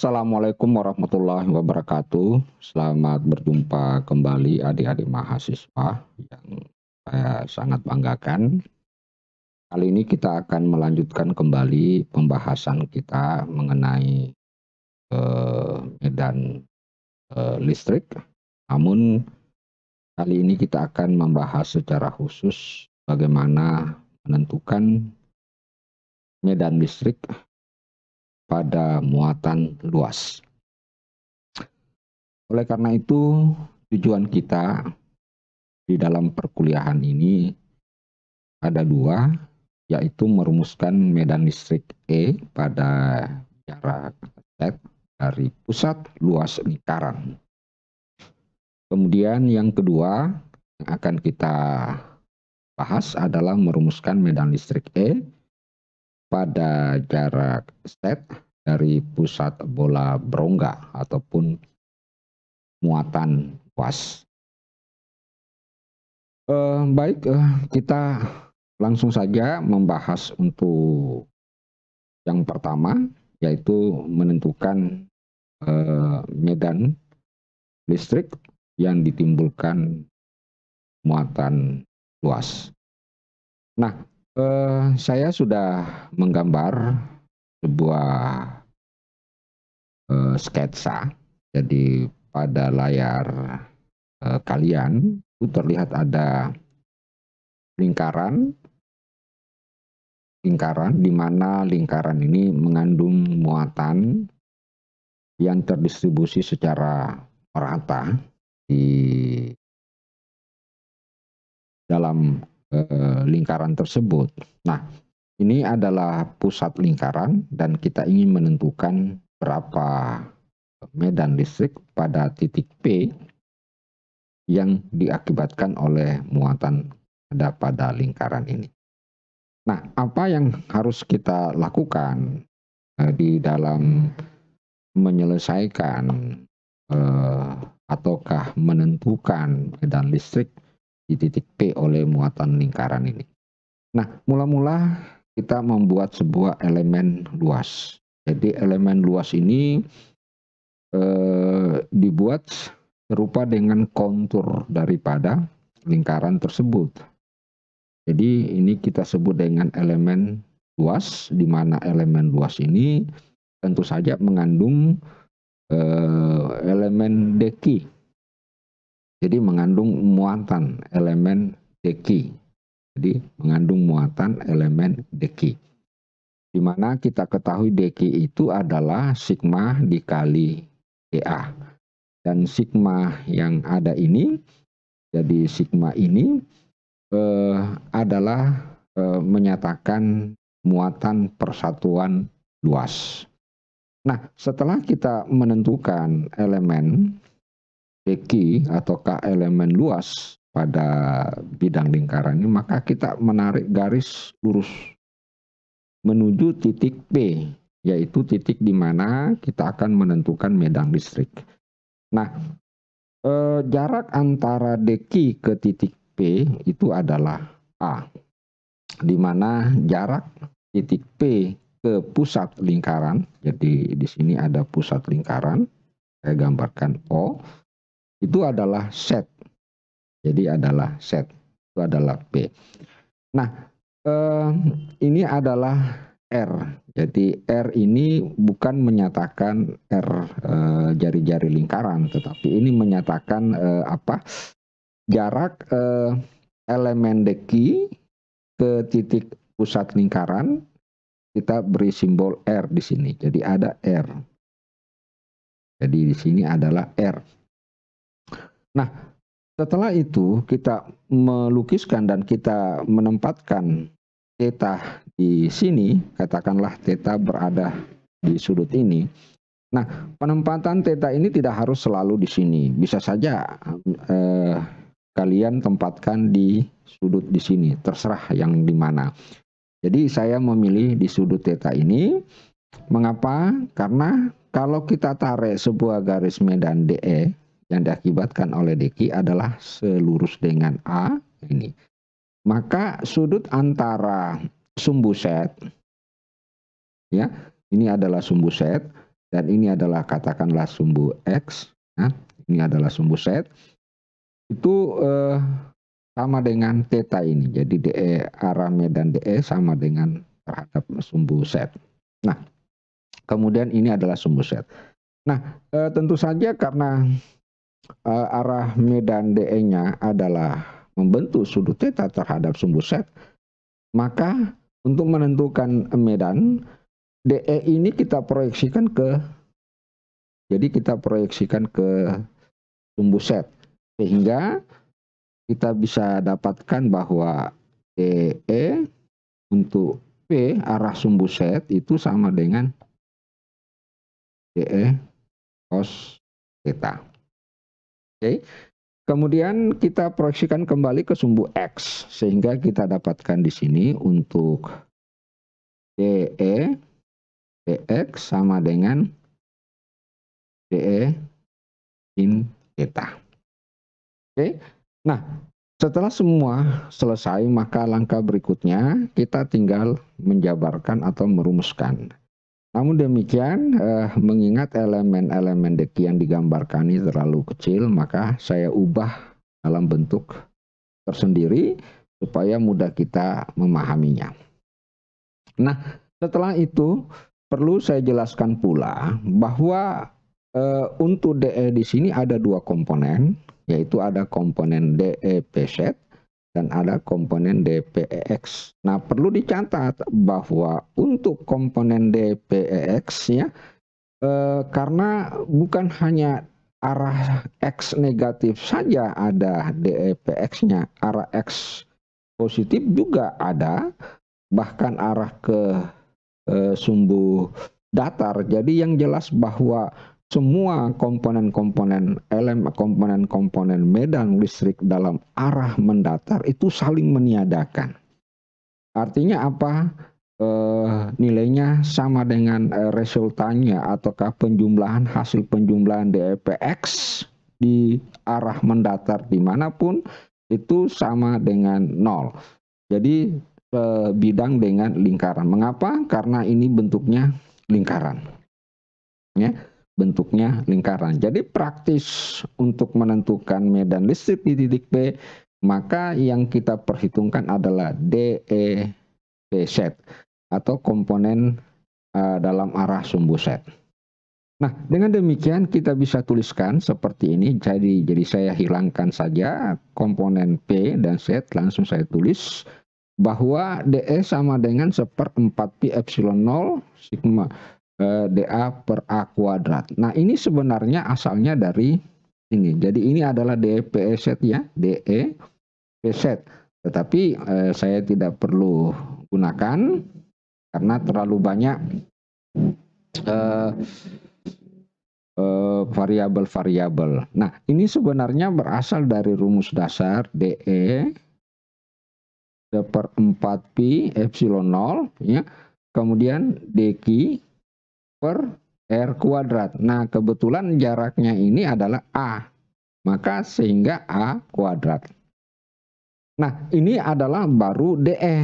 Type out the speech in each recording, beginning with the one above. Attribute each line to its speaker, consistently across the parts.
Speaker 1: Assalamualaikum warahmatullahi wabarakatuh. Selamat berjumpa kembali adik-adik mahasiswa yang saya sangat banggakan. Kali ini kita akan melanjutkan kembali pembahasan kita
Speaker 2: mengenai eh, medan eh, listrik. Namun kali ini kita akan membahas secara khusus bagaimana menentukan medan listrik pada muatan luas. Oleh karena itu, tujuan kita di dalam perkuliahan ini ada
Speaker 1: dua, yaitu merumuskan medan listrik E pada jarak Z dari pusat luas lingkaran. Kemudian yang kedua yang akan kita bahas adalah merumuskan medan listrik E pada jarak set dari
Speaker 2: pusat bola berongga ataupun muatan was. Eh, baik, eh, kita langsung saja membahas untuk yang pertama yaitu menentukan eh, medan listrik yang ditimbulkan muatan luas.
Speaker 1: Nah, Uh, saya sudah
Speaker 2: menggambar sebuah uh, sketsa. Jadi pada layar uh, kalian itu terlihat ada lingkaran lingkaran di mana lingkaran ini mengandung muatan yang terdistribusi secara merata di dalam Eh, lingkaran
Speaker 1: tersebut. Nah, ini adalah pusat lingkaran dan kita ingin menentukan berapa medan listrik pada titik P yang diakibatkan oleh muatan ada pada lingkaran ini. Nah, apa yang harus kita lakukan eh, di dalam menyelesaikan eh, ataukah menentukan medan listrik di titik P oleh muatan lingkaran ini. Nah, mula-mula kita membuat sebuah elemen luas. Jadi elemen luas ini eh, dibuat serupa dengan kontur daripada lingkaran tersebut. Jadi ini kita sebut dengan elemen luas, di mana elemen luas ini tentu saja mengandung eh, elemen deki jadi mengandung muatan elemen deki. Jadi mengandung muatan elemen deki. Di mana kita ketahui deki itu adalah sigma dikali DA. Dan sigma yang ada ini, jadi sigma ini eh, adalah eh, menyatakan muatan persatuan luas. Nah, setelah kita menentukan elemen atau K elemen luas pada bidang lingkaran ini, maka kita menarik garis lurus menuju titik P, yaitu titik di mana kita akan menentukan medan listrik. Nah, eh, jarak antara deki ke titik P itu adalah A, di mana jarak titik P ke pusat lingkaran, jadi di sini ada pusat lingkaran, saya gambarkan O, itu adalah set. Jadi adalah set. Itu adalah B. Nah, eh, ini adalah R. Jadi R ini bukan menyatakan R eh, jari-jari eh, lingkaran, tetapi ini menyatakan eh, apa? Jarak eh, elemen deki ke titik pusat lingkaran kita beri simbol R di sini. Jadi ada
Speaker 2: R. Jadi di sini adalah R
Speaker 1: nah setelah itu kita melukiskan dan kita menempatkan teta di sini, katakanlah teta berada di sudut ini. Nah, penempatan teta ini tidak harus selalu di sini. Bisa saja eh, kalian tempatkan di sudut di sini, terserah yang di mana. Jadi saya memilih di sudut teta ini. Mengapa? Karena kalau kita tarik sebuah garis medan DE, yang diakibatkan oleh deki adalah selurus dengan A ini. Maka sudut antara sumbu set ya, ini adalah sumbu set dan ini adalah katakanlah sumbu X ya. Ini adalah sumbu set. Itu eh, sama dengan theta ini. Jadi DE arah medan DE sama dengan terhadap sumbu set. Nah, kemudian ini adalah sumbu set. Nah, e, tentu saja karena uh, arah medan dE-nya adalah membentuk sudut theta terhadap sumbu set, maka untuk menentukan medan, DE ini kita proyeksikan ke, jadi kita proyeksikan ke sumbu set. Sehingga kita bisa dapatkan bahwa DE
Speaker 2: untuk P arah sumbu set itu sama dengan DE cos theta. Okay.
Speaker 1: Kemudian kita proyeksikan kembali ke sumbu X sehingga kita dapatkan di sini
Speaker 2: untuk DE DX sama dengan DE in theta. Oke. Okay. Nah, setelah semua selesai, maka langkah berikutnya
Speaker 1: kita tinggal menjabarkan atau merumuskan. Namun demikian, eh, mengingat elemen-elemen deki yang digambarkan ini terlalu kecil, maka saya ubah dalam bentuk tersendiri supaya mudah kita memahaminya. Nah, setelah itu perlu saya jelaskan pula bahwa eh, untuk DE di sini ada dua komponen, yaitu ada komponen DE peset dan ada komponen DPEX. Nah, perlu dicatat bahwa untuk komponen DPEX ya eh, karena bukan hanya arah X negatif saja ada DPEX-nya, arah X positif juga ada, bahkan arah ke eh, sumbu datar. Jadi yang jelas bahwa semua komponen-komponen elem komponen-komponen medan listrik dalam arah mendatar itu saling meniadakan. Artinya apa? Eh, nilainya sama dengan eh, resultannya ataukah penjumlahan hasil penjumlahan DEPX di arah mendatar dimanapun itu sama dengan nol. Jadi eh, bidang dengan lingkaran. Mengapa? Karena ini bentuknya lingkaran. Ya bentuknya lingkaran. Jadi praktis untuk menentukan medan listrik di titik P, maka yang kita perhitungkan adalah DE set atau komponen uh, dalam arah sumbu set. Nah, dengan demikian kita bisa tuliskan seperti ini. Jadi, jadi saya hilangkan saja komponen P dan Z, langsung saya tulis bahwa DE sama dengan seper 4 pi epsilon 0 sigma DA per A kuadrat. Nah ini sebenarnya asalnya dari ini. Jadi ini adalah DPE e ya, DE e Tetapi eh, saya tidak perlu gunakan karena terlalu banyak eh, eh, variabel-variabel. Nah ini sebenarnya berasal dari rumus dasar DE e per 4 pi epsilon 0 ya. Kemudian DQ per R kuadrat. Nah, kebetulan jaraknya ini adalah A. Maka sehingga A kuadrat. Nah, ini adalah baru DE.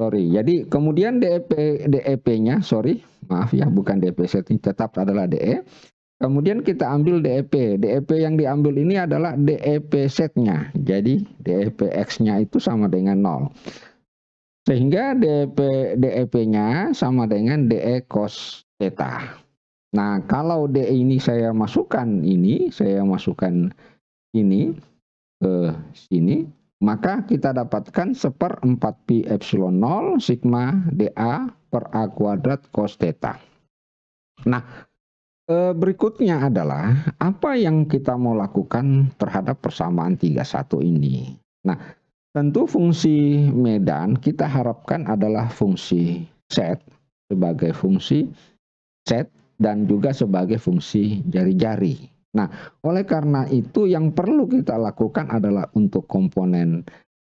Speaker 1: Sorry, jadi kemudian DEP dep sorry, maaf ya, bukan DEP setting, tetap adalah DE. Kemudian kita ambil DEP. DEP yang diambil ini adalah DEP setnya. Jadi DEP X-nya itu sama dengan 0. Sehingga DP DEP-nya sama dengan DE cos theta. Nah, kalau DE ini saya masukkan ini, saya masukkan ini ke sini, maka kita dapatkan seper 4 pi epsilon 0 sigma DA per A kuadrat cos theta. Nah, e, berikutnya adalah apa yang kita mau lakukan terhadap persamaan 31 ini. Nah, Tentu fungsi medan kita harapkan adalah fungsi set sebagai fungsi set dan juga sebagai fungsi jari-jari. Nah, oleh karena itu yang perlu kita lakukan adalah untuk komponen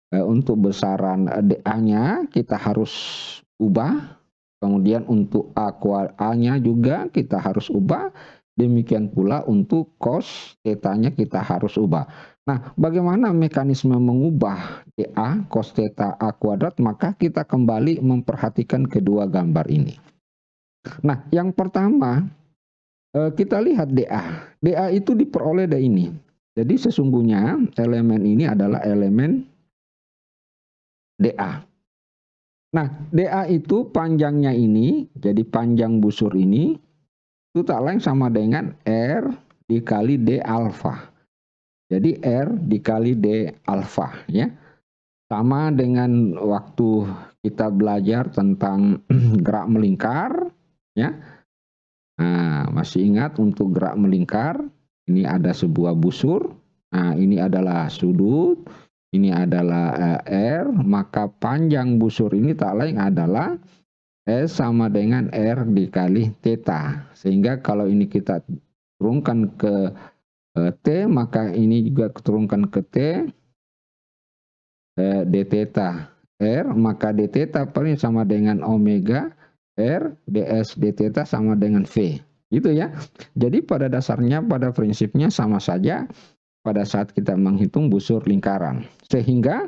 Speaker 1: eh, untuk besaran DA-nya kita harus ubah. Kemudian untuk A A-nya juga kita harus ubah. Demikian pula untuk cos tetanya kita harus ubah. Nah, bagaimana mekanisme mengubah dA cos theta A kuadrat? Maka kita kembali memperhatikan kedua gambar ini. Nah, yang pertama eh, kita lihat dA. dA itu diperoleh dari ini. Jadi sesungguhnya elemen ini adalah elemen dA. Nah, dA itu panjangnya ini, jadi panjang busur ini, itu tak lain sama dengan R dikali D alfa. Jadi R dikali D alfa ya. Sama dengan waktu kita belajar tentang gerak melingkar ya. Nah, masih ingat untuk gerak melingkar ini ada sebuah busur. Nah, ini adalah sudut, ini adalah eh, R, maka panjang busur ini tak lain adalah S sama dengan R dikali theta. Sehingga kalau ini kita turunkan ke T, maka ini juga keturunkan ke T, eh, D theta R, maka D theta paling sama dengan omega R, DS D theta sama dengan V. Gitu ya. Jadi pada dasarnya, pada prinsipnya sama saja pada saat kita menghitung busur lingkaran. Sehingga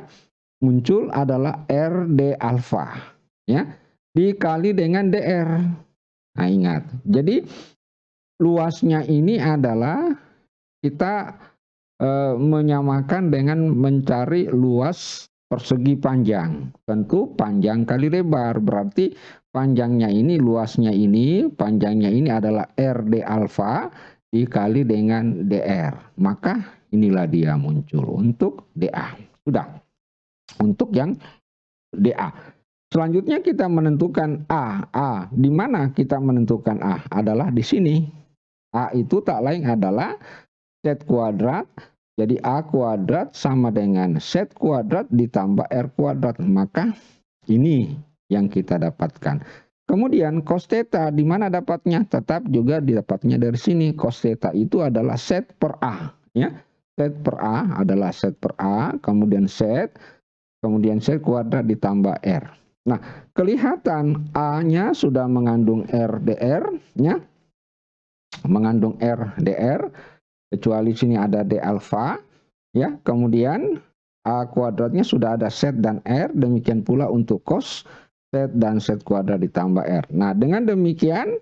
Speaker 1: muncul adalah r d alpha Ya, dikali dengan DR. Nah ingat, jadi luasnya ini adalah kita eh, menyamakan dengan mencari luas persegi panjang. Tentu panjang kali lebar, berarti panjangnya ini, luasnya ini, panjangnya ini adalah r d alfa dikali dengan DR. Maka inilah dia muncul untuk DA. Sudah. Untuk yang DA. Selanjutnya kita menentukan A. A di mana kita menentukan A adalah di sini. A itu tak lain adalah set kuadrat. Jadi A kuadrat sama dengan set kuadrat ditambah R kuadrat. Maka ini yang kita dapatkan. Kemudian cos theta di mana dapatnya? Tetap juga didapatnya dari sini. Cos theta itu adalah set per A. Ya. Set per A adalah set per A, kemudian set, kemudian set kuadrat ditambah R. Nah, kelihatan A-nya sudah mengandung R, DR, ya. Mengandung R, DR kecuali sini ada D alpha ya kemudian A kuadratnya sudah ada set dan R demikian pula untuk cos Z dan Z kuadrat ditambah R nah dengan demikian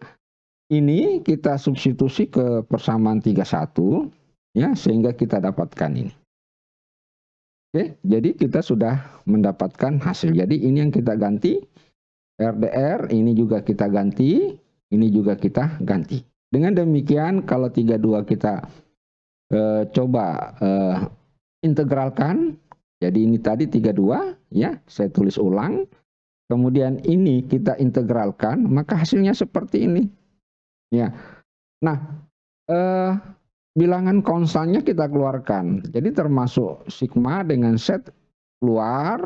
Speaker 1: ini kita substitusi ke persamaan 31 ya sehingga kita dapatkan ini Oke, jadi kita sudah mendapatkan hasil. Jadi ini yang kita ganti, RDR ini juga kita ganti, ini juga kita ganti. Dengan demikian kalau 32 kita eh, coba eh, integralkan. Jadi ini tadi 32 ya, saya tulis ulang. Kemudian ini kita integralkan, maka hasilnya seperti ini. Ya. Nah, eh, bilangan konstannya kita keluarkan. Jadi termasuk sigma dengan set keluar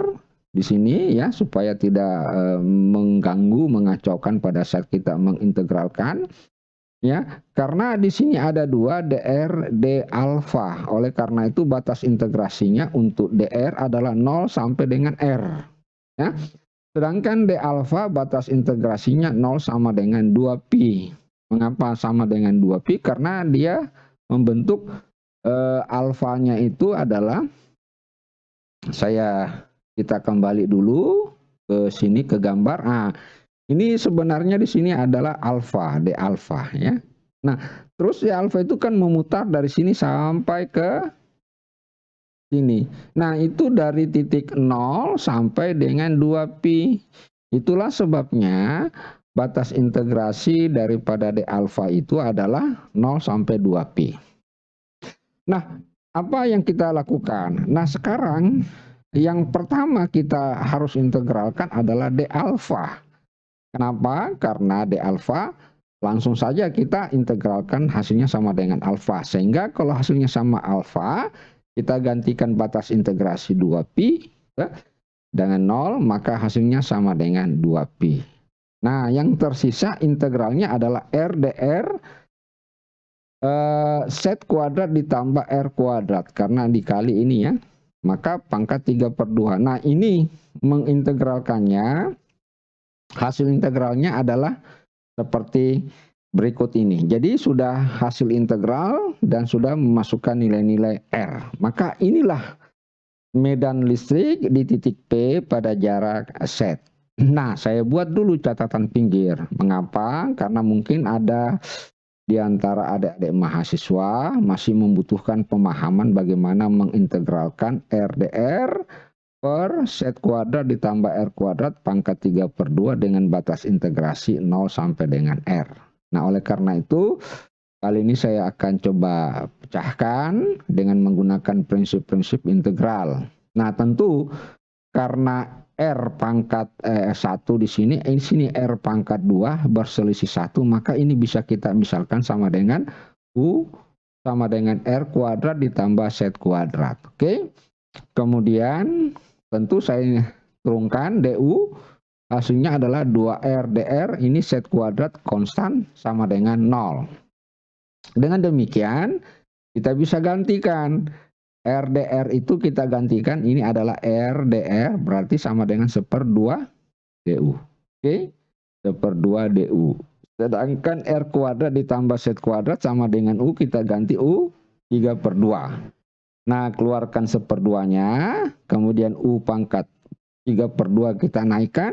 Speaker 1: di sini ya supaya tidak eh, mengganggu, mengacaukan pada saat kita mengintegralkan ya karena di sini ada dua dr d alfa oleh karena itu batas integrasinya untuk dr adalah 0 sampai dengan r ya sedangkan d alfa batas integrasinya 0 sama dengan 2 pi mengapa sama dengan 2 pi karena dia membentuk eh, alfanya itu adalah saya kita kembali dulu ke sini ke gambar ah ini sebenarnya di sini adalah alfa, D alfa ya. Nah, terus D alfa itu kan memutar dari sini sampai ke sini. Nah, itu dari titik 0 sampai dengan 2pi. Itulah sebabnya batas integrasi daripada D alfa itu adalah 0 sampai 2pi. Nah, apa yang kita lakukan? Nah, sekarang yang pertama kita harus integralkan adalah D alfa. Kenapa? Karena D alfa langsung saja kita integralkan hasilnya sama dengan alfa. Sehingga kalau hasilnya sama alfa, kita gantikan batas integrasi 2pi ya, dengan 0, maka hasilnya sama dengan 2pi. Nah, yang tersisa integralnya adalah R dr set eh, kuadrat ditambah R kuadrat. Karena dikali ini ya, maka pangkat 3 per 2. Nah, ini mengintegralkannya hasil integralnya adalah seperti berikut ini. Jadi sudah hasil integral dan sudah memasukkan nilai-nilai R. Maka inilah medan listrik di titik P pada jarak Z. Nah, saya buat dulu catatan pinggir. Mengapa? Karena mungkin ada di antara adik-adik mahasiswa masih membutuhkan pemahaman bagaimana mengintegralkan RDR per set kuadrat ditambah R kuadrat pangkat 3 per 2 dengan batas integrasi 0 sampai dengan R. Nah, oleh karena itu, kali ini saya akan coba pecahkan dengan menggunakan prinsip-prinsip integral. Nah, tentu karena R pangkat eh, 1 di sini, ini eh, sini R pangkat 2 berselisih 1, maka ini bisa kita misalkan sama dengan U sama dengan R kuadrat ditambah set kuadrat. Oke, kemudian Tentu saya turunkan DU hasilnya adalah 2 rdr ini set kuadrat konstan sama dengan 0. Dengan demikian kita bisa gantikan RDR itu kita gantikan ini adalah RDR berarti sama dengan seperdua DU. Oke, okay? seperdua DU. Sedangkan R kuadrat ditambah set kuadrat sama dengan U kita ganti U 3 per 2. Nah, keluarkan seperduanya, kemudian U pangkat 3 per 2 kita naikkan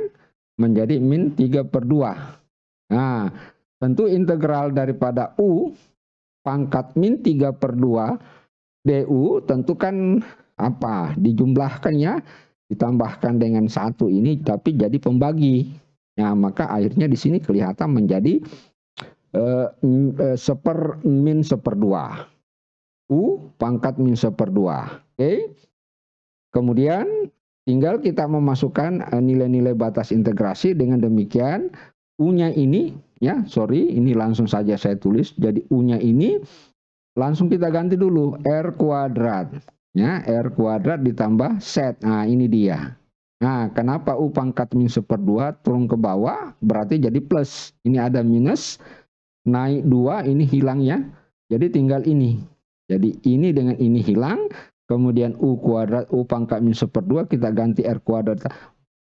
Speaker 1: menjadi min 3 per 2. Nah, tentu integral daripada U pangkat min 3 per 2 DU tentu kan apa dijumlahkannya ditambahkan dengan satu ini tapi jadi pembagi. Nah, maka akhirnya di sini kelihatan menjadi uh, uh, seper min seperdua. U pangkat min seperdua. Oke. Okay? Kemudian tinggal kita memasukkan eh, nilai-nilai batas integrasi dengan demikian U-nya ini ya, sorry, ini langsung saja saya tulis. Jadi U-nya ini langsung kita ganti dulu R kuadrat ya, R kuadrat ditambah set. Nah, ini dia. Nah, kenapa U pangkat min seperdua turun ke bawah? Berarti jadi plus. Ini ada minus, naik 2, ini hilang ya. Jadi tinggal ini. Jadi ini dengan ini hilang, kemudian U kuadrat, U pangkat min seperdua, kita ganti R kuadrat.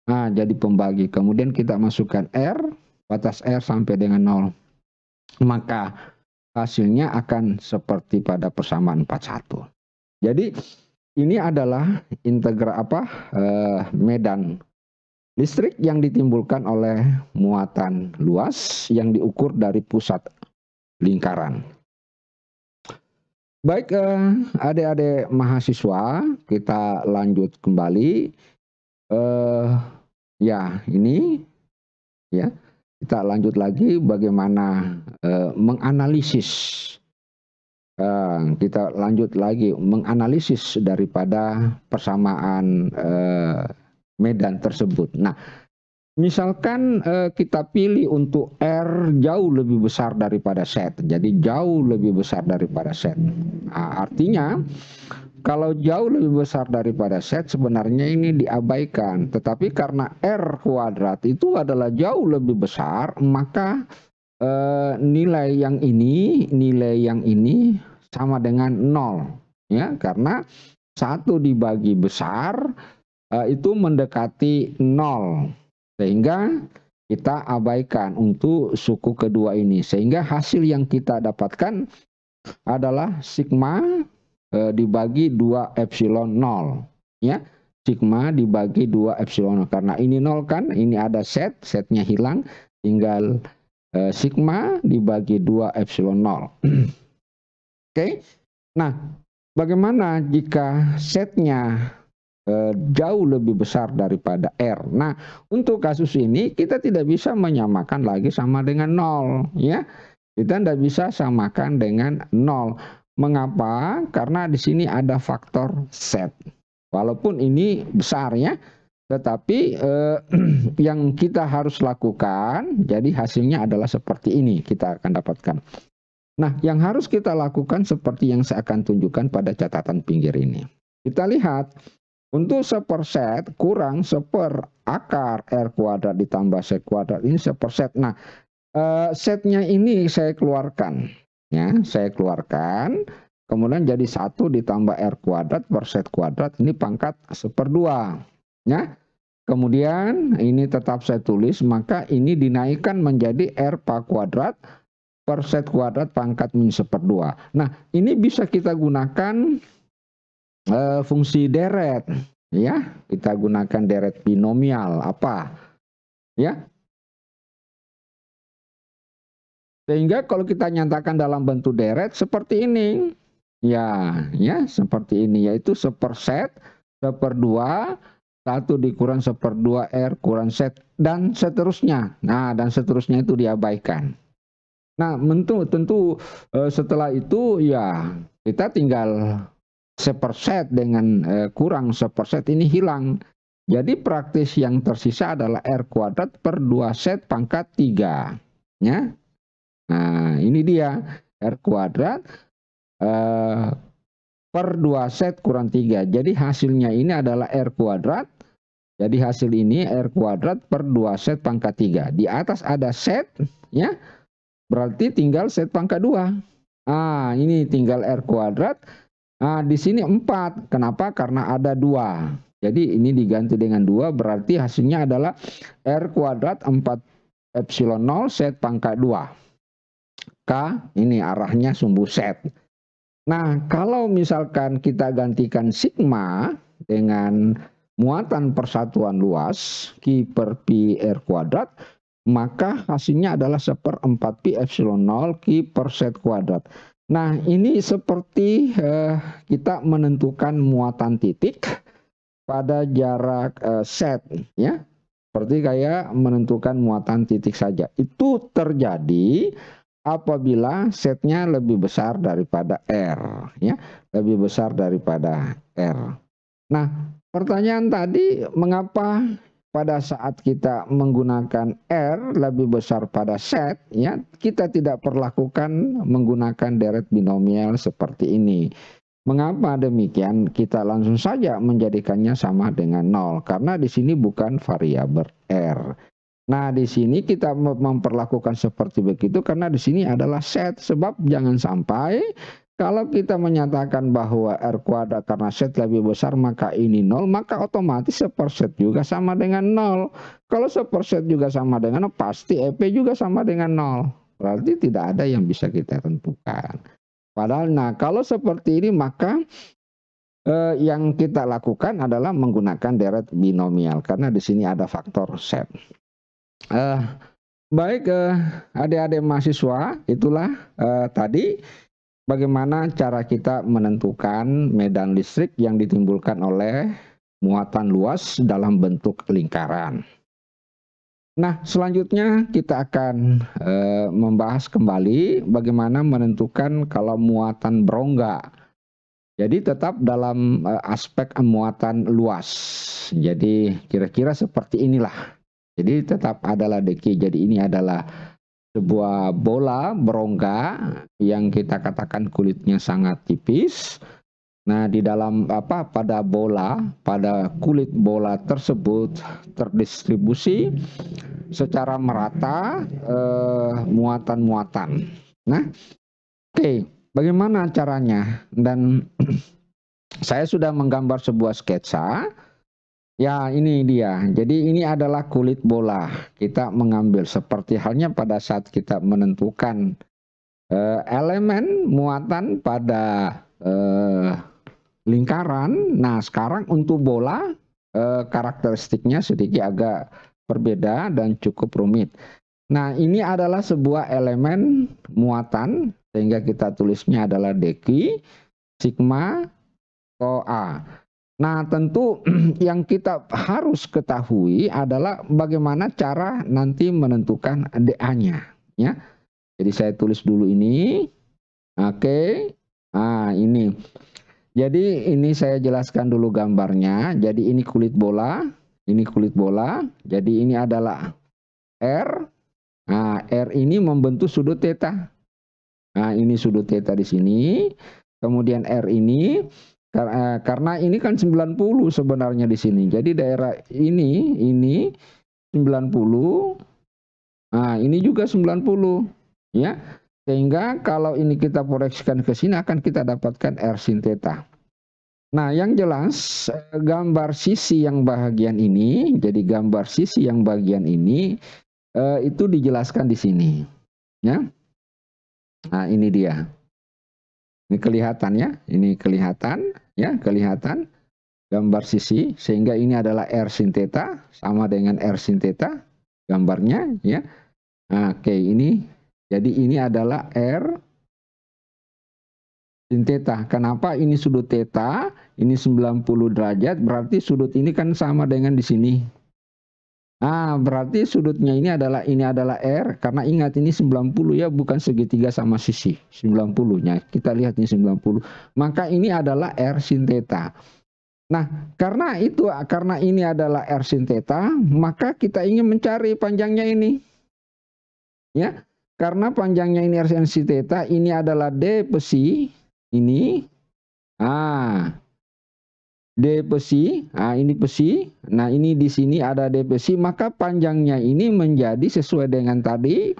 Speaker 1: Nah, jadi pembagi. Kemudian kita masukkan R, batas R sampai dengan 0. Maka hasilnya akan seperti pada persamaan 41. Jadi ini adalah integral apa eh, medan listrik yang ditimbulkan oleh muatan luas yang diukur dari pusat lingkaran. Baik, eh, adik-adik mahasiswa, kita lanjut kembali. Eh, ya, ini ya kita lanjut lagi bagaimana eh, menganalisis. Eh, kita lanjut lagi menganalisis daripada persamaan eh, medan tersebut. Nah, Misalkan eh, kita pilih untuk R jauh lebih besar daripada set, jadi jauh lebih besar daripada set. Nah, artinya kalau jauh lebih besar daripada set sebenarnya ini diabaikan. Tetapi karena R kuadrat itu adalah jauh lebih besar, maka eh, nilai yang ini, nilai yang ini sama dengan nol, ya karena satu dibagi besar eh, itu mendekati nol. Sehingga kita abaikan untuk suku kedua ini. Sehingga hasil yang kita dapatkan adalah sigma e, dibagi 2 epsilon 0. Ya, sigma dibagi 2 epsilon 0. Karena ini 0 kan, ini ada set, setnya hilang. Tinggal e, sigma dibagi 2 epsilon 0. Oke, okay? nah bagaimana jika setnya Eh, jauh lebih besar daripada R. Nah, untuk kasus ini kita tidak bisa menyamakan lagi sama dengan nol, ya. Kita tidak bisa samakan dengan nol. Mengapa? Karena di sini ada faktor set. Walaupun ini besar ya, tetapi eh, yang kita harus lakukan, jadi hasilnya adalah seperti ini kita akan dapatkan. Nah, yang harus kita lakukan seperti yang saya akan tunjukkan pada catatan pinggir ini. Kita lihat untuk seperset kurang seper akar R kuadrat ditambah C kuadrat ini seperset. Nah, eh, setnya ini saya keluarkan. ya Saya keluarkan. Kemudian jadi satu ditambah R kuadrat per set kuadrat. Ini pangkat seperdua. Ya. Kemudian ini tetap saya tulis. Maka ini dinaikkan menjadi R pa kuadrat per set kuadrat pangkat min seperdua. Nah, ini bisa kita gunakan
Speaker 2: uh, fungsi deret ya kita gunakan deret binomial apa ya sehingga
Speaker 1: kalau kita nyatakan dalam bentuk deret seperti ini
Speaker 2: ya ya seperti
Speaker 1: ini yaitu seperset seperdua satu dikurang seperdua r kurang set dan seterusnya nah dan seterusnya itu diabaikan nah tentu tentu eh, setelah itu ya kita tinggal seperset dengan eh, kurang seperset ini hilang. Jadi praktis yang tersisa adalah R kuadrat per 2 set pangkat 3. Ya. Nah, ini dia R kuadrat eh, per 2 set kurang 3. Jadi hasilnya ini adalah R kuadrat. Jadi hasil ini R kuadrat per 2 set pangkat 3. Di atas ada set, ya. Berarti tinggal set pangkat 2. Ah, ini tinggal R kuadrat Nah, di sini empat Kenapa? Karena ada dua. Jadi ini diganti dengan dua berarti hasilnya adalah R kuadrat 4 epsilon 0 set pangkat 2. K ini arahnya sumbu set. Nah, kalau misalkan kita gantikan sigma dengan muatan persatuan luas Q per Pi R kuadrat, maka hasilnya adalah seper 4 Pi epsilon 0 Q per set kuadrat. Nah, ini seperti eh, kita menentukan muatan titik pada jarak eh, set, ya. Seperti kayak menentukan muatan titik saja. Itu terjadi apabila setnya lebih besar daripada R, ya, lebih besar daripada R. Nah, pertanyaan tadi mengapa pada saat kita menggunakan R lebih besar pada set, ya kita tidak perlakukan menggunakan deret binomial seperti ini. Mengapa demikian? Kita langsung saja menjadikannya sama dengan nol, karena di sini bukan variabel R. Nah, di sini kita memperlakukan seperti begitu karena di sini adalah set sebab jangan sampai kalau kita menyatakan bahwa R kuadrat karena set lebih besar maka ini nol, maka otomatis seperset juga sama dengan nol. Kalau seperset juga sama dengan nol, pasti EP juga sama dengan nol. Berarti tidak ada yang bisa kita tentukan. Padahal, nah kalau seperti ini maka eh, yang kita lakukan adalah menggunakan deret binomial karena di sini ada faktor set. Eh, baik, adik eh, adik-adik mahasiswa, itulah eh, tadi bagaimana cara kita menentukan medan listrik yang ditimbulkan oleh muatan luas dalam bentuk lingkaran. Nah, selanjutnya kita akan e, membahas kembali bagaimana menentukan kalau muatan berongga. Jadi tetap dalam e, aspek muatan luas. Jadi kira-kira seperti inilah. Jadi tetap adalah deki. Jadi ini adalah sebuah bola berongga yang kita katakan kulitnya sangat tipis. Nah, di dalam apa pada bola, pada kulit bola tersebut terdistribusi secara merata eh, muatan-muatan. Eh, nah, oke, okay, bagaimana caranya? Dan saya sudah menggambar sebuah sketsa Ya, ini dia. Jadi ini adalah kulit bola. Kita mengambil seperti halnya pada saat kita menentukan eh, elemen muatan pada eh, lingkaran. Nah, sekarang untuk bola eh, karakteristiknya sedikit agak berbeda dan cukup rumit. Nah, ini adalah sebuah elemen muatan sehingga kita tulisnya adalah deki sigma koa. Nah, tentu yang kita harus ketahui adalah bagaimana cara nanti menentukan DA-nya, ya. Jadi saya tulis dulu ini. Oke. Ah, ini. Jadi ini saya jelaskan dulu gambarnya. Jadi ini kulit bola, ini kulit bola. Jadi ini adalah R. Nah, R ini membentuk sudut theta. Nah, ini sudut theta di sini. Kemudian R ini Eh, karena ini kan 90 sebenarnya di sini. Jadi daerah ini ini 90. Nah, ini juga 90 ya. Sehingga kalau ini kita proyeksikan ke sini akan kita dapatkan R sin theta. Nah, yang jelas eh, gambar sisi yang bagian ini, jadi gambar sisi yang bagian ini eh, itu dijelaskan di sini, ya. Nah, ini dia. Ini ya, ini kelihatan, ya kelihatan gambar sisi sehingga ini adalah R sin theta sama dengan R sin theta gambarnya ya. Nah, oke ini jadi ini adalah R sin theta. Kenapa ini sudut theta? Ini 90 derajat berarti sudut ini kan sama dengan di sini Ah, berarti sudutnya ini adalah ini adalah R karena ingat ini 90 ya bukan segitiga sama sisi. 90-nya. Kita lihat ini 90. Maka ini adalah R sin theta. Nah, karena itu karena ini adalah R sin theta, maka kita ingin mencari panjangnya ini. Ya. Karena panjangnya ini R sin theta, ini adalah D besi ini. Ah, depesi, nah ini pesi, nah ini di sini ada depesi, maka panjangnya ini menjadi sesuai dengan tadi,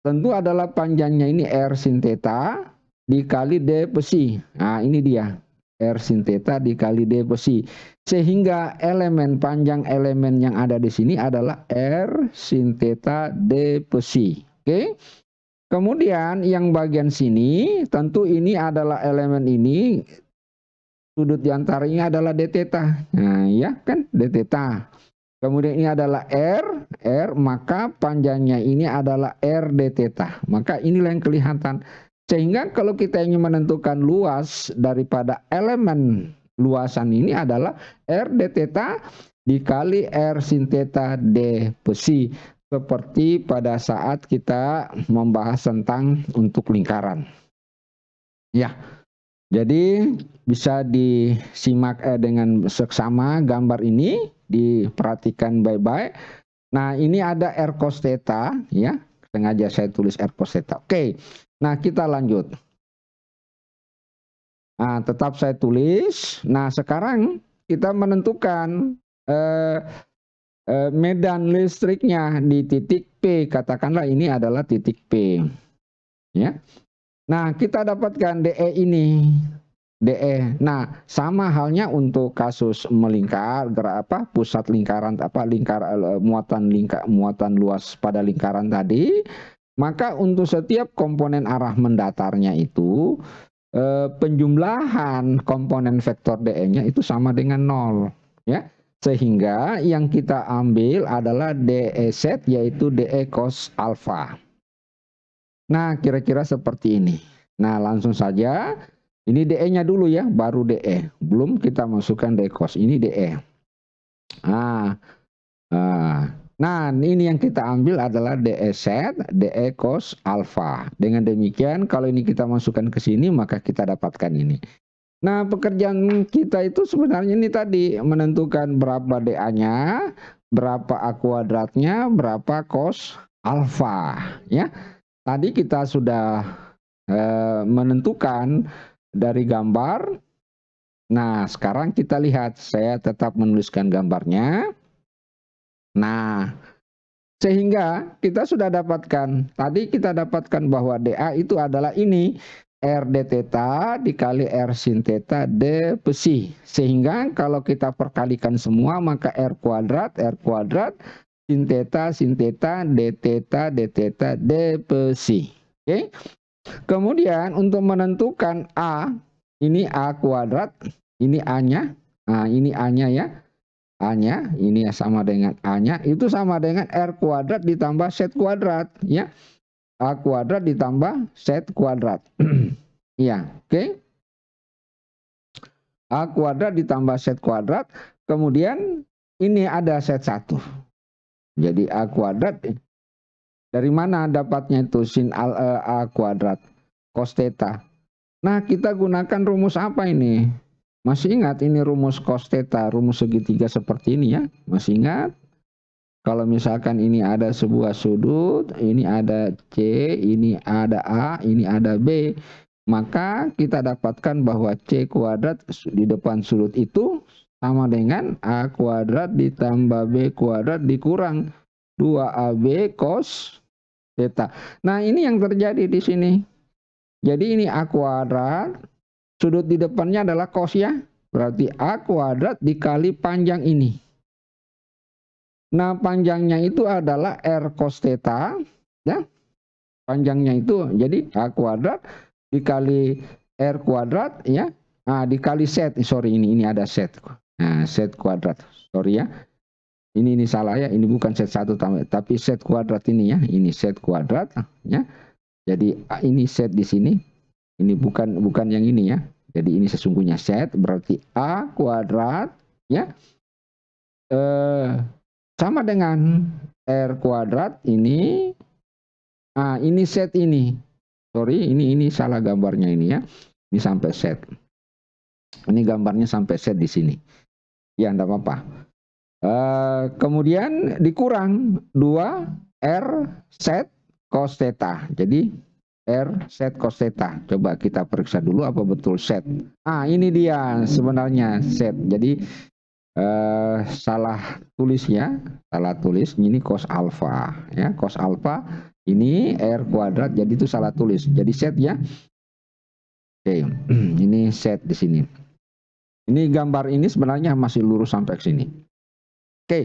Speaker 1: tentu adalah panjangnya ini R sin theta dikali depesi, nah ini dia, R sin theta dikali depesi, sehingga elemen panjang elemen yang ada di sini adalah R sin theta depesi, oke? Okay? Kemudian yang bagian sini, tentu ini adalah elemen ini sudut diantaranya adalah d theta. Nah, ya kan d theta. Kemudian ini adalah R, R maka panjangnya ini adalah R d theta. Maka inilah yang kelihatan. Sehingga kalau kita ingin menentukan luas daripada elemen luasan ini adalah R d theta dikali R sin theta d psi. Seperti pada saat kita membahas tentang untuk lingkaran. Ya, jadi bisa disimak eh, dengan seksama gambar ini, diperhatikan baik-baik. Nah, ini ada R cos theta ya. Sengaja saya tulis R cos theta. Oke. Nah, kita lanjut. Nah, tetap saya tulis. Nah, sekarang kita menentukan eh, eh, medan listriknya di titik P. Katakanlah ini adalah titik P. Ya. Nah, kita dapatkan DE ini. DE. Nah, sama halnya untuk kasus melingkar gerak apa pusat lingkaran apa lingkar eh, muatan lingkar muatan luas pada lingkaran tadi, maka untuk setiap komponen arah mendatarnya itu eh, penjumlahan komponen vektor DE-nya itu sama dengan nol, ya. Sehingga yang kita ambil adalah DE set yaitu DE cos alpha. Nah, kira-kira seperti ini. Nah, langsung saja. Ini DE-nya dulu ya, baru DE. Belum kita masukkan DE cost. Ini DE. Nah, nah. nah, ini yang kita ambil adalah DE set, DE cost alpha. Dengan demikian, kalau ini kita masukkan ke sini, maka kita dapatkan ini. Nah, pekerjaan kita itu sebenarnya ini tadi menentukan berapa DA-nya, berapa A kuadratnya, berapa kos alpha, ya tadi kita sudah eh, menentukan dari gambar. Nah, sekarang kita lihat. Saya tetap menuliskan gambarnya. Nah, sehingga kita sudah dapatkan. Tadi kita dapatkan bahwa DA itu adalah ini. R d theta dikali R sin theta D psi. Sehingga kalau kita perkalikan semua maka R kuadrat, R kuadrat sinteta, sinteta, deteta, deteta, depesi. Oke. Kemudian untuk menentukan a, ini a kuadrat, ini a-nya, nah ini a-nya ya. A-nya, ini ya sama dengan A-nya, itu sama dengan R kuadrat ditambah set kuadrat, ya. A kuadrat ditambah set kuadrat. ya, oke. Okay? A kuadrat ditambah set kuadrat, kemudian ini ada set satu. Jadi A kuadrat eh, dari mana dapatnya itu sin eh, A kuadrat cos theta. Nah, kita gunakan rumus apa ini? Masih ingat ini rumus cos theta, rumus segitiga seperti ini ya? Masih ingat? Kalau misalkan ini ada sebuah sudut, ini ada C, ini ada A, ini ada B, maka kita dapatkan bahwa C kuadrat di depan sudut itu sama dengan A kuadrat ditambah B kuadrat dikurang 2AB cos theta. Nah, ini yang terjadi di sini. Jadi ini A kuadrat, sudut di depannya adalah cos ya. Berarti A kuadrat dikali panjang ini. Nah, panjangnya itu adalah R cos theta. Ya. Panjangnya itu, jadi A kuadrat dikali R kuadrat ya. Nah, dikali set, sorry ini, ini ada set. Nah, set kuadrat. Sorry ya. Ini ini salah ya, ini bukan set 1 tapi set kuadrat ini ya. Ini set kuadrat ya. Jadi ah, ini set di sini. Ini bukan bukan yang ini ya. Jadi ini sesungguhnya set berarti A kuadrat ya. Eh sama dengan R kuadrat ini ah ini set ini. Sorry, ini ini salah gambarnya ini ya. Ini sampai set. Ini gambarnya sampai set di sini. Ya, tidak apa-apa. Uh, kemudian dikurang 2 R set cos theta. Jadi R set cos theta. Coba kita periksa dulu apa betul set. Ah, ini dia sebenarnya set. Jadi eh, salah tulisnya Salah tulis ini cos alfa ya, cos alfa ini R kuadrat jadi itu salah tulis. Jadi set ya. Oke, ini set di sini. Ini gambar ini sebenarnya masih lurus sampai ke sini. Oke. Okay.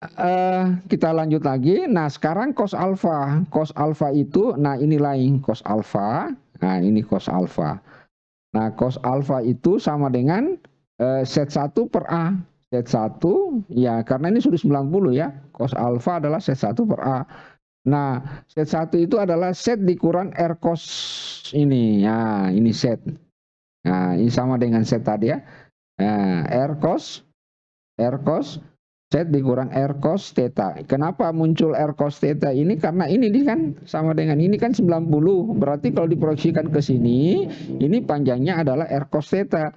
Speaker 1: Uh, eh, kita lanjut lagi. Nah, sekarang cos alfa. Cos alfa itu, nah ini lain cos alfa. Nah, ini cos alfa. Nah, cos alfa itu sama dengan uh, eh, set 1 per A. Set 1, ya karena ini sudah 90 ya. Cos alfa adalah set 1 per A. Nah, set 1 itu adalah set dikurang R cos ini. Ya, ini set. Nah, ini sama dengan set tadi ya. Nah, R cos, R cos, Z dikurang R cos theta. Kenapa muncul R cos theta ini? Karena ini nih kan sama dengan ini kan 90. Berarti kalau diproyeksikan ke sini, ini panjangnya adalah R cos theta.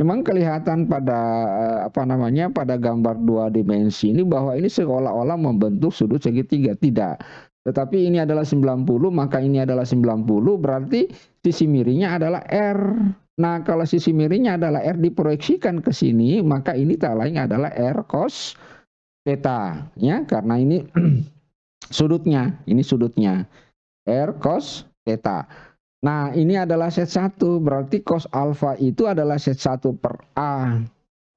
Speaker 1: Memang kelihatan pada eh, apa namanya pada gambar dua dimensi ini bahwa ini seolah-olah membentuk sudut segitiga. Tidak. Tetapi ini adalah 90, maka ini adalah 90, berarti sisi miringnya adalah R. Nah, kalau sisi miringnya adalah R diproyeksikan ke sini, maka ini tak lain adalah R cos theta, ya, karena ini sudutnya, ini sudutnya R cos theta. Nah, ini adalah set 1, berarti cos alpha itu adalah set 1 per A,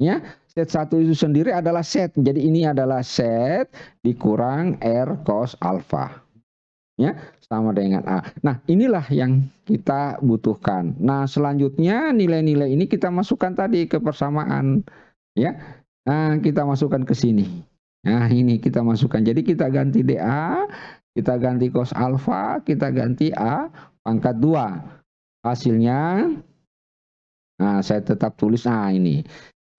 Speaker 1: ya. Set 1 itu sendiri adalah set, jadi ini adalah set dikurang R cos alpha ya sama dengan A. Nah, inilah yang kita butuhkan. Nah, selanjutnya nilai-nilai ini kita masukkan tadi ke persamaan ya. Nah, kita masukkan ke sini. Nah, ini kita masukkan. Jadi kita ganti DA, kita ganti cos alfa, kita ganti A pangkat 2. Hasilnya Nah, saya tetap tulis A ini.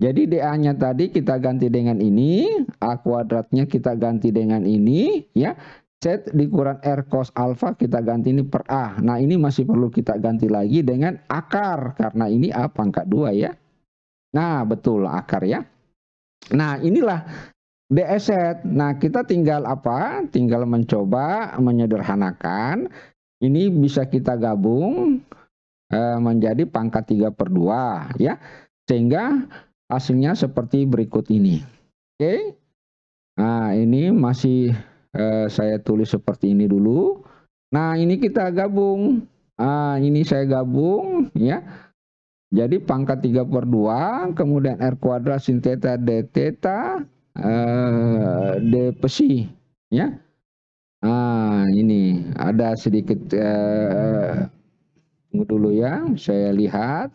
Speaker 1: Jadi DA-nya tadi kita ganti dengan ini, A kuadratnya kita ganti dengan ini, ya di dikurangi R cos alpha kita ganti ini per A. Nah ini masih perlu kita ganti lagi dengan akar. Karena ini A pangkat 2 ya. Nah betul akar ya. Nah inilah e set. Nah kita tinggal apa? Tinggal mencoba menyederhanakan. Ini bisa kita gabung eh, menjadi pangkat 3 per 2 ya. Sehingga hasilnya seperti berikut ini. Oke. Okay? Nah ini masih eh, saya tulis seperti ini dulu. Nah, ini kita gabung. Ah, ini saya gabung ya. Jadi pangkat 3 per 2, kemudian R kuadrat sin theta d theta eh, d psi ya. Ah, ini ada sedikit eh, tunggu dulu ya, saya lihat.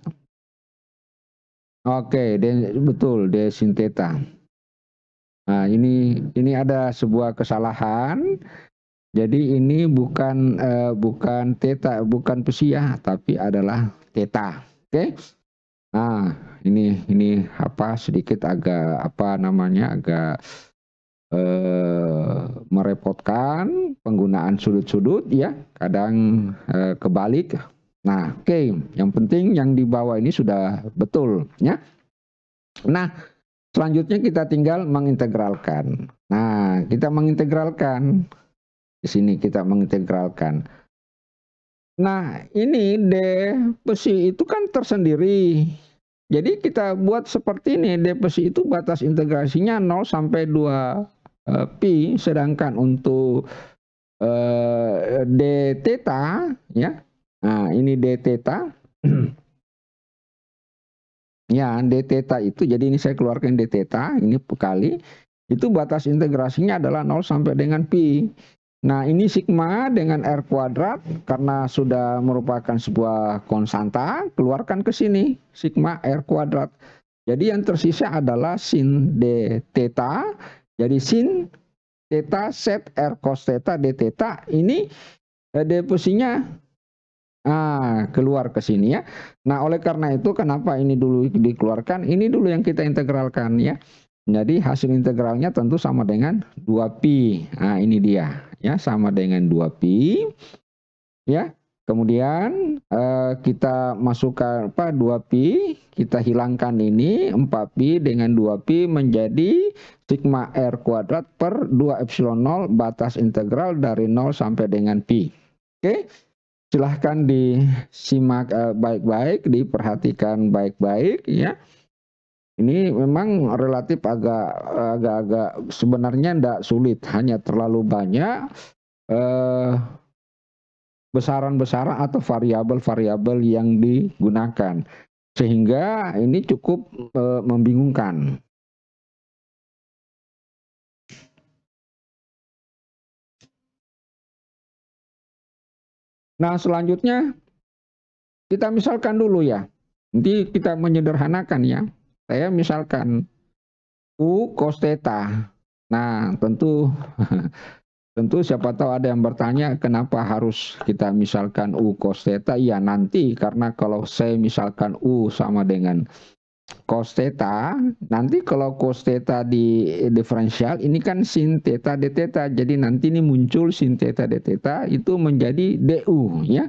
Speaker 1: Oke, okay, betul D sin theta. Nah, ini ini ada sebuah kesalahan. Jadi ini bukan uh, bukan teta, bukan pesia, tapi adalah teta. Oke. Okay? Nah, ini ini apa sedikit agak apa namanya agak eh, merepotkan penggunaan sudut-sudut ya, kadang eh, kebalik. Nah, oke, okay. yang penting yang di bawah ini sudah betul ya. Nah, Selanjutnya kita tinggal mengintegralkan. Nah, kita mengintegralkan. Di sini kita mengintegralkan. Nah, ini D besi itu kan tersendiri. Jadi kita buat seperti ini, D besi itu batas integrasinya 0 sampai 2 eh, pi, sedangkan untuk eh, D theta ya. Nah, ini D theta Ya, d theta itu jadi ini saya keluarkan d theta, ini kali itu batas integrasinya adalah 0 sampai dengan pi. Nah, ini sigma dengan r kuadrat karena sudah merupakan sebuah konstanta, keluarkan ke sini sigma r kuadrat. Jadi yang tersisa adalah sin d theta. Jadi sin theta set r cos theta d theta ini eh, deposisinya Ah, keluar ke sini ya. Nah, oleh karena itu kenapa ini dulu dikeluarkan? Ini dulu yang kita integralkan ya. Jadi hasil integralnya tentu sama dengan 2pi. Nah, ini dia ya, sama dengan 2pi. Ya. Kemudian eh, kita masukkan apa 2pi, kita hilangkan ini 4pi dengan 2pi menjadi sigma r kuadrat per 2 epsilon 0 batas integral dari 0 sampai dengan pi. Oke. Okay? silahkan disimak eh, baik-baik, diperhatikan baik-baik ya. Ini memang relatif agak agak sebenarnya tidak sulit, hanya terlalu banyak besaran eh, besaran-besaran atau variabel-variabel yang digunakan sehingga ini
Speaker 2: cukup eh, membingungkan Nah, selanjutnya kita misalkan dulu ya. Nanti kita menyederhanakan
Speaker 1: ya. Saya misalkan U cos theta. Nah, tentu tentu siapa tahu ada yang bertanya kenapa harus kita misalkan U cos theta? Ya nanti karena kalau saya misalkan U sama dengan cos theta, nanti kalau cos theta di diferensial, ini kan sin theta d theta. Jadi nanti ini muncul sin theta d theta itu menjadi du ya.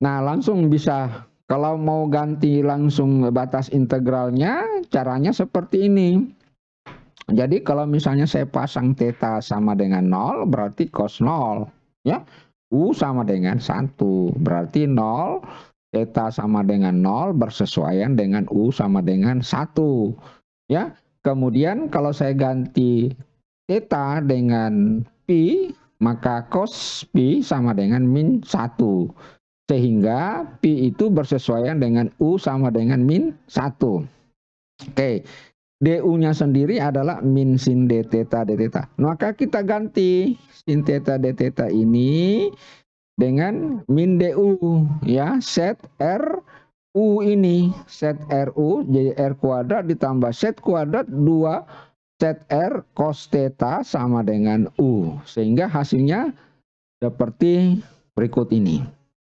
Speaker 1: Nah langsung bisa kalau mau ganti langsung batas integralnya, caranya seperti ini. Jadi kalau misalnya saya pasang theta sama dengan 0, berarti cos 0. Ya. U sama dengan 1, berarti 0 Eta sama dengan 0 bersesuaian dengan U sama dengan 1. Ya, kemudian kalau saya ganti eta dengan pi, maka cos pi sama dengan min 1. Sehingga pi itu bersesuaian dengan U sama dengan min 1. Oke, DU-nya sendiri adalah min sin d theta d theta. Maka kita ganti sin theta d theta ini dengan min DU ya set R U ini set RU jadi R kuadrat ditambah set kuadrat dua set R cos theta sama dengan U sehingga hasilnya seperti berikut ini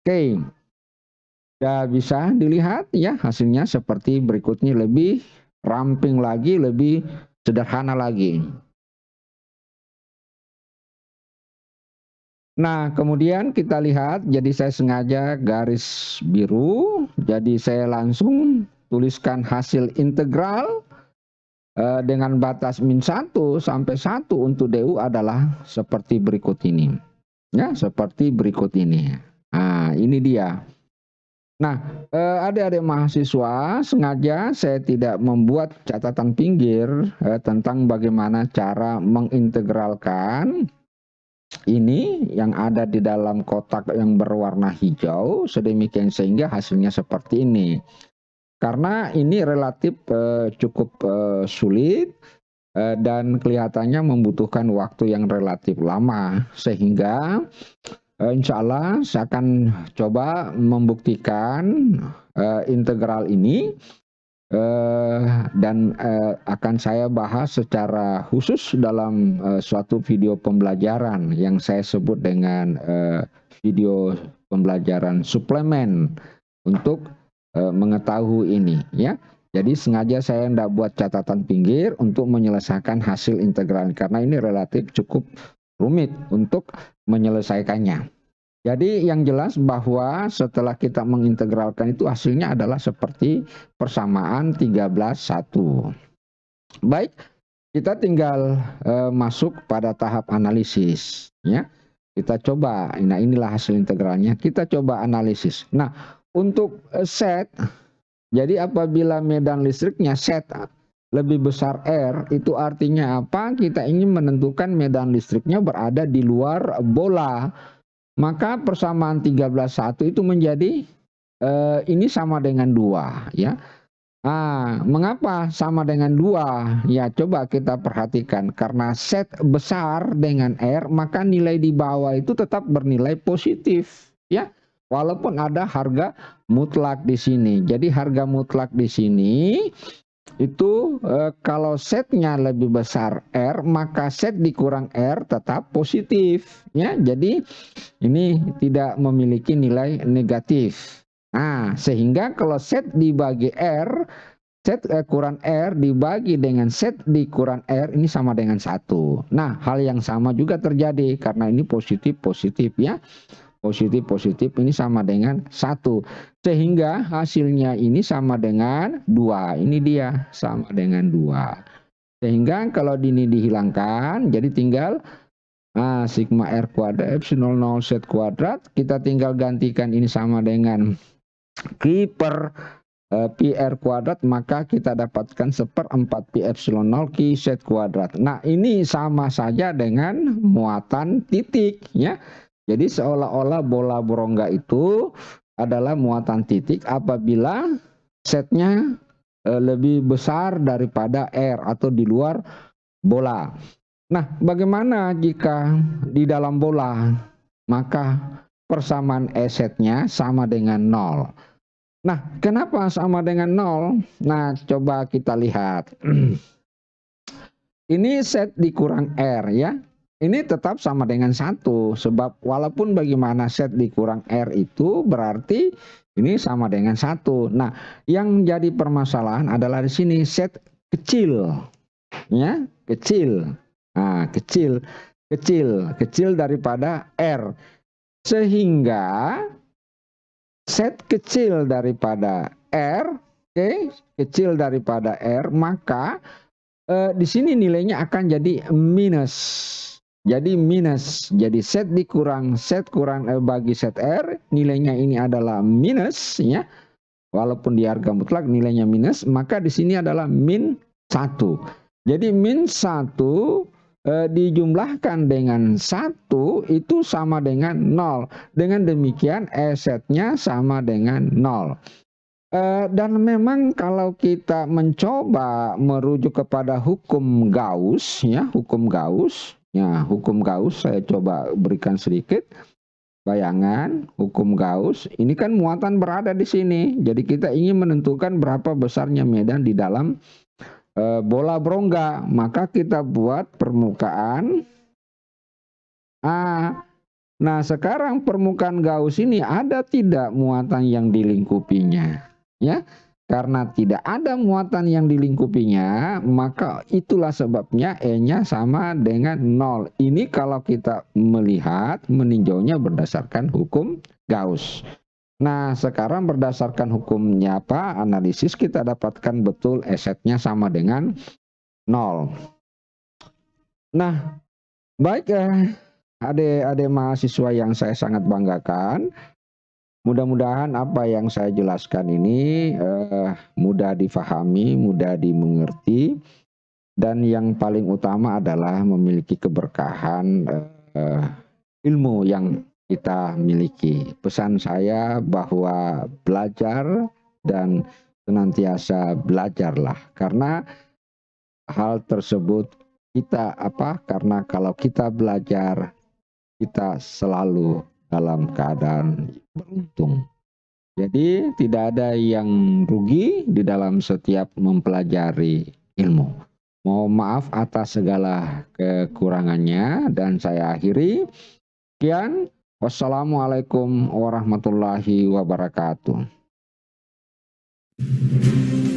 Speaker 1: oke sudah bisa dilihat ya hasilnya seperti
Speaker 2: berikutnya lebih ramping lagi lebih sederhana lagi Nah,
Speaker 1: kemudian kita lihat, jadi saya sengaja garis biru, jadi saya langsung tuliskan hasil integral eh, dengan batas min 1 sampai 1 untuk DU adalah seperti berikut ini. Ya, seperti berikut ini. Nah, ini dia. Nah, eh, adik-adik mahasiswa, sengaja saya tidak membuat catatan pinggir eh, tentang bagaimana cara mengintegralkan ini yang ada di dalam kotak yang berwarna hijau sedemikian sehingga hasilnya seperti ini. Karena ini relatif eh, cukup eh, sulit eh, dan kelihatannya membutuhkan waktu yang relatif lama sehingga eh, insya Allah saya akan coba membuktikan eh, integral ini Uh, dan uh, akan saya bahas secara khusus dalam uh, suatu video pembelajaran yang saya sebut dengan uh, video pembelajaran suplemen untuk uh, mengetahui ini ya. Jadi sengaja saya tidak buat catatan pinggir untuk menyelesaikan hasil integral karena ini relatif cukup rumit untuk menyelesaikannya. Jadi yang jelas bahwa setelah kita mengintegralkan itu hasilnya adalah seperti persamaan 13.1. Baik, kita tinggal e, masuk pada tahap analisis ya. Kita coba. Nah, inilah hasil integralnya. Kita coba analisis. Nah, untuk eh, set jadi apabila medan listriknya set lebih besar R, itu artinya apa? Kita ingin menentukan medan listriknya berada di luar bola maka persamaan satu itu menjadi eh, ini sama dengan dua ya. Ah, mengapa sama dengan dua? Ya, coba kita perhatikan karena set besar dengan R maka nilai di bawah itu tetap bernilai positif, ya. Walaupun ada harga mutlak di sini. Jadi harga mutlak di sini itu e, kalau setnya lebih besar R maka set dikurang R tetap positif ya jadi ini tidak memiliki nilai negatif nah sehingga kalau set dibagi R set e, kurang R dibagi dengan set dikurang R ini sama dengan satu nah hal yang sama juga terjadi karena ini positif positif ya positif positif ini sama dengan satu sehingga hasilnya ini sama dengan dua ini dia sama dengan dua sehingga kalau ini dihilangkan jadi tinggal nah, sigma r kuadrat epsilon 0 z kuadrat kita tinggal gantikan ini sama dengan kiper eh, PR kuadrat maka kita dapatkan seperempat pi epsilon 0 Q set kuadrat. Nah ini sama saja dengan muatan titik ya. Jadi seolah-olah bola berongga itu adalah muatan titik apabila setnya e, lebih besar daripada R atau di luar bola. Nah, bagaimana jika di dalam bola maka persamaan E setnya sama dengan 0. Nah, kenapa sama dengan 0? Nah, coba kita lihat. Ini set dikurang R ya ini tetap sama dengan satu sebab walaupun bagaimana set dikurang r itu berarti ini sama dengan satu. Nah, yang jadi permasalahan adalah di sini set kecil, ya kecil, nah, kecil, kecil, kecil daripada r, sehingga set kecil daripada r, oke, okay, kecil daripada r, maka eh, di sini nilainya akan jadi minus jadi minus. Jadi set dikurang set kurang eh, bagi set R nilainya ini adalah minus ya. Walaupun di harga mutlak nilainya minus, maka di sini adalah min 1. Jadi min 1 eh, dijumlahkan dengan 1 itu sama dengan 0. Dengan demikian E setnya sama dengan 0. Eh, dan memang kalau kita mencoba merujuk kepada hukum Gauss ya, hukum Gauss Ya, hukum Gauss saya coba berikan sedikit bayangan hukum Gauss. Ini kan muatan berada di sini. Jadi kita ingin menentukan berapa besarnya medan di dalam e, bola berongga Maka kita buat permukaan A. Nah, sekarang permukaan Gauss ini ada tidak muatan yang dilingkupinya? Ya. Karena tidak ada muatan yang dilingkupinya, maka itulah sebabnya E-nya sama dengan nol. Ini kalau kita melihat, meninjaunya berdasarkan hukum Gauss. Nah, sekarang berdasarkan hukumnya apa? Analisis kita dapatkan betul esetnya sama dengan nol. Nah, baik eh, adik mahasiswa yang saya sangat banggakan, Mudah-mudahan apa yang saya jelaskan ini eh, mudah difahami, mudah dimengerti, dan yang paling utama adalah memiliki keberkahan eh, ilmu yang kita miliki. Pesan saya bahwa belajar dan senantiasa belajarlah karena hal tersebut kita apa karena kalau kita belajar kita selalu dalam keadaan
Speaker 2: beruntung.
Speaker 1: Jadi tidak ada yang rugi di dalam setiap mempelajari ilmu. Mohon maaf atas segala kekurangannya dan saya akhiri. Sekian, wassalamualaikum warahmatullahi wabarakatuh.